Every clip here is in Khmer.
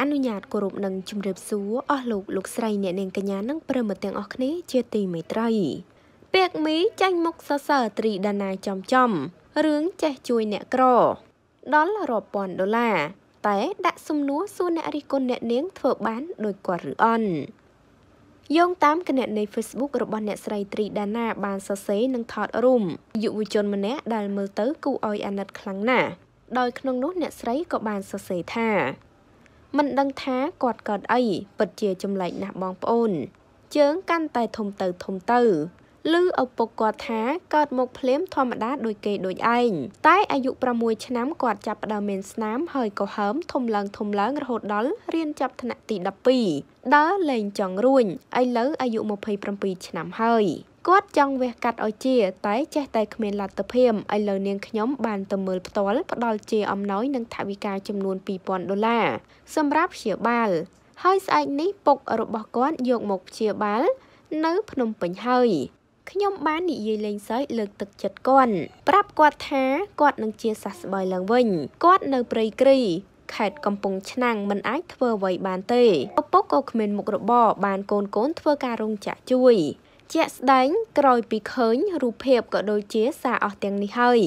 អនុញ្ញាតគោរពនិងជម្រាបសួរអស់លោកលោកស្រីអ្នកនាងកញ្ញានិងប្រិមត្តទាំងអស់គ្នាជាទីមេត្រីពាក្យមីចាញ់មុខសរសើរត្រីដាណាចំចំរឿងចេះជួយអ្នកក្រដល់រាប់ពាន់ដុល្លារតែដាក់សំណួរសួរអ្នករិះគន់អ្នកនាងធ្វើបានដោយគាត់ឬអន់យោងតាមគណនី Facebook របស់អ្នកស្រីត្រីដាណាបានសរសេរនិងថតរូបយុវជនម្នាក់ដែលមើលទៅគួរឲ្យអាណិតខ្លាំងណាស់ដោយក្នុងនោះអ្នកស្រីក៏បានសរសេរថាមិនដឹងថាគាត់កើតអីពិតជាចម្លែកណាស់បងប្អូន ជើងកាន់តែធំទៅធំទៅឮឪពុកគាត់ថាកើតមកភ្លាមធម្មតាដូចគេដូចឯងតែអាយុ6ឆ្នាំគាត់ចាប់ផ្ដើមមានស្នាមហើយក៏ហើម ធំឡើង ធំឡើងរហូតដល់រៀនចាប់ថ្នាក់ទី12ដើរលេងចង់រួញឥឡូវអាយុ27ឆ្នាំហើយគាត់ចង់វះកាត់ឲ្យជាតែចេះតែគ្មានលទ្ធភាពឥឡូវនាងខ្ញុំ បានទៅមើលផ្ទាល់ផ្ដល់ជាអំណោយនិងថវិកាចំនួន2000ដុល្លារសម្រាប់ព្យាបាល ហើយស្អែកនេះពុករបស់គាត់យកមកព្យាបាល នៅ ភ្នំពេញហើយខ្ញុំបាននិយាយលេងសើចលើកទឹកចិត្តគាត់ប្រាប់គាត់ថាគាត់នឹងជាសះស្បើយឡើងវិញគាត់នៅព្រៃគ្រីខេត្តកំពង់ឆ្នាំងមិនអាចធ្វើអ្វី បានទេឪពុកក៏គ្មានមុខរបរបានកូនកូនធ្វើការរោងចក្រជួយជាក់ស្ដែងក្រោយពីឃើញរូបភាពក៏ដូចជាសារអស់ទាំងនេះហើយ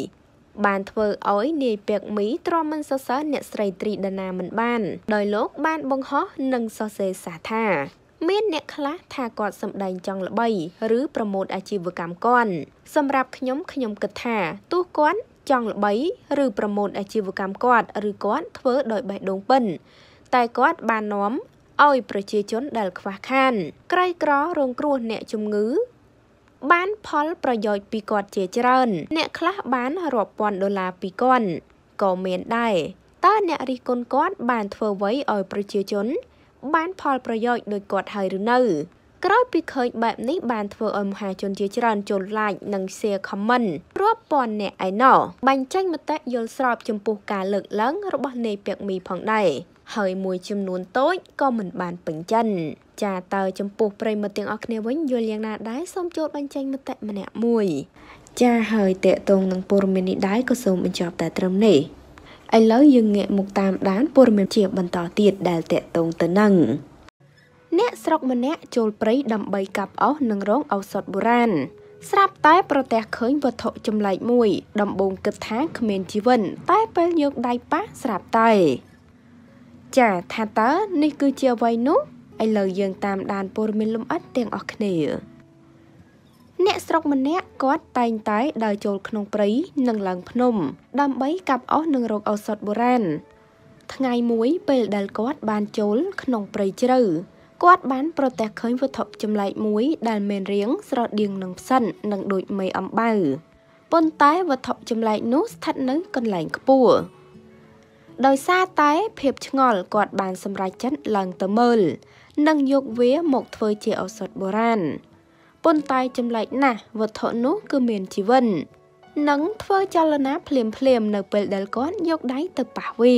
បានធ្វើឲ្យនាយពាក់មីទ្រាំមិនសរសើរអ្នកស្រីត្រីដាណាមិនបាន ដោយលោក បានបង្ហោះនិងសរសេរសារថាមានអ្នកខ្លះថាគាត់សម្ដែងចង់ល្បី ឬប្រម៉ូទអាជីវកម្មគាត់សម្រាប់ខ្ញុំខ្ញុំគិតថាទោះគាត់ចង់ល្បីឬប្រម៉ូទអាជីវកម្មគាត់ឬគាត់ធ្វើដោយបេះដូងពិនតែគាត់បាននាំឲ្យប្រជាជនដែលខ្វះខាន ក្រីក្ររងគ្រោះអ្នកជំងឺ បានផលប្រយោជន៍ពីគាត់ជាច្រើន អ្នកខ្លះបានរាប់ពាន់ដុល្លារពីគាត់ក៏មានដែរតើអ្នករិះគន់គាត់បានធ្វើអ្វីឲ្យប្រជាជន បានផលប្រយោជន៍ដោយគាត់ហើយឬនៅក្រោយពីឃើញបែបនេះបានធ្វើឲ្យមហាជនជាច្រើនចូលឡាយនិង share comment រាប់ពាន់អ្នកឯណោះបាញ់ចេញមតិយល់ស្របចំពោះការលើកឡើងរបស់នាយពាក់មីផងដែរហើយមួយចំនួនតូចក៏មិនបានពេញចិនចាតើចំពោះប្រិមត្តទាំងអស់គ្នាវិញយល់យ៉ាងណាដែរសូមចូលបញ្ចេញមតិម្នាក់មួយចាហើយតេតងនឹងព័ត៌មាននេះដែរក៏សូមបញ្ចប់តែត្រឹមនេះឥឡូវយើងងាកមកតាមដានព័ត៌មានជាបន្តទៀតដែលតេតងទៅនឹងអ្នកស្រុកម្នាក់ចូលព្រៃដើម្បីកាប់អុសនិងរងឱសថបុរាណស្រាប់តែប្រទះឃើញវត្ថុចម្លែកមួយ ដំបូងគិតថាគ្មានជីវិនតែពេលយកដៃប៉ះស្រាប់តែ ចាថាតើនេះគឺជាអ្វីនោះឥឡូវយើងតាមដានព័ត៌មានលម្អិតទាំងអស់គ្នា អ្នកស្រុកម្នាក់គាត់តែងតែដើរចូលក្នុងព្រៃនិងឡើងភ្នំដើម្បីកាប់អុសនិងរកឱសថបុរាណថ្ងៃមួយពេលដែលគាត់បានចូលក្នុងព្រៃជ្រៅគាត់បានប្រទះឃើញវត្ថុចម្លែកមួយដែលមានរាងស្រដៀងនឹងផ្សិននិងដូចមេអំបៅប៉ុន្តែវត្ថុចម្លែកនោះស្ថិតនៅកន្លែងខ្ពស់ដោយសារតែភាពឆ្ងល់គាត់បានសម្រេចចិត្តឡើងទៅមើលនិងយកវាមកធ្វើជាឱសថបុរាណប៉ុន្តែចម្លែកណាស់វត្ថុនោះគឺមានជីវិននិងធ្វើចលនាភ្លាមភ្លាមនៅពេលដែលគាត់យកដៃទៅប៉ះវា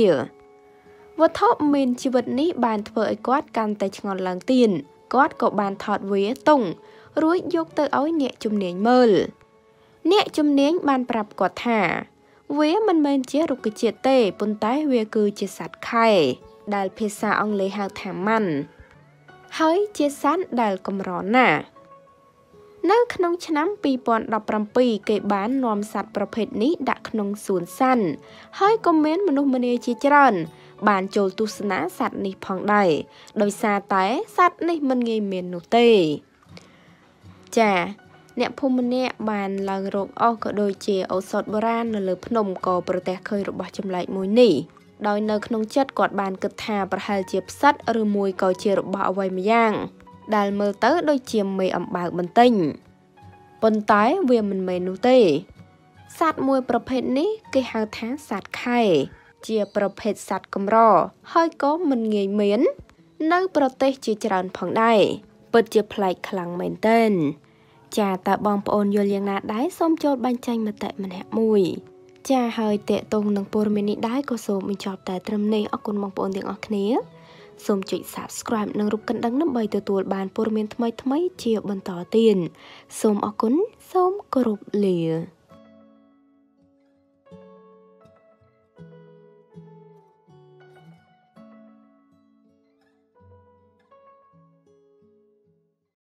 វត្ថុមានជីវិតនេះបានធ្វើឲ្យគាត់កាន់តែឆ្ងល់ឡើងទៀនគាត់ក៏បានថតវាតុងរួចយកទៅឲ្យអ្នកជំនាញមើល អ្នកជំនាញបានប្រាប់គាត់ថាវាមិនមែនជារុក្ខជាតិទេប៉ុន្តែវាគឺជាសត្វខែដែលភាសាអង់គ្លេសហៅថា man ហើយជាសត្វដែលកម្រណាស់នៅក្នុងឆ្នាំ2017គេបាននាំសត្វប្រភេទនេះដាក់ក្នុងសួនសันហើយក៏មាន មនុស្សម្នាជាច្រើនបានចូលទស្សនាសត្វនេះផងដែរដោយសារតែសត្វនេះមិនងាយមាននោះទេ ចាអ្នកភូមិម្នាក់បានឡើងរកអស់ក៏ដូចជាឱសថបុរាណនៅលើភ្នំក៏ប្រទះឃើញរបស់ចម្លែកមួយនេះដោយនៅក្នុងចិត្តគាត់បានគិតថាប្រហែលជាផ្សិតឬមួយក៏ជារបស់អ្វីម្យ៉ាង ដែលមើលទៅដូចជាមេអំបើកបន្តិចប៉ុន្តែវាមិនមែននោះទេសត្វមួយប្រភេទនេះ គេហៅថាសត្វខែជាប្រភេទសត្វកម្រហើយក៏មិនងាយមាន នៅប្រទេសជាច្រើនផងដែរពិតជាប្លែកខ្លាំងមែនទែនចាតើបងប្អូនយល់យ៉ាងណាដែរសូមចូលបញ្ចេញមតិម្នាក់មួយ ចាហើយតេតងនឹងព័ត៌មាននេះដែរក៏សូមបញ្ចប់តែត្រឹមនេះអរគុណបងប្អូនទាំងអស់គ្នាសូមចុច Subscribe និងរូបកណ្ដឹងដើម្បីទទួល បានព័ត៌មានថ្មីៗជាបន្តទៀតសូមអរគុណសូមគោរពលា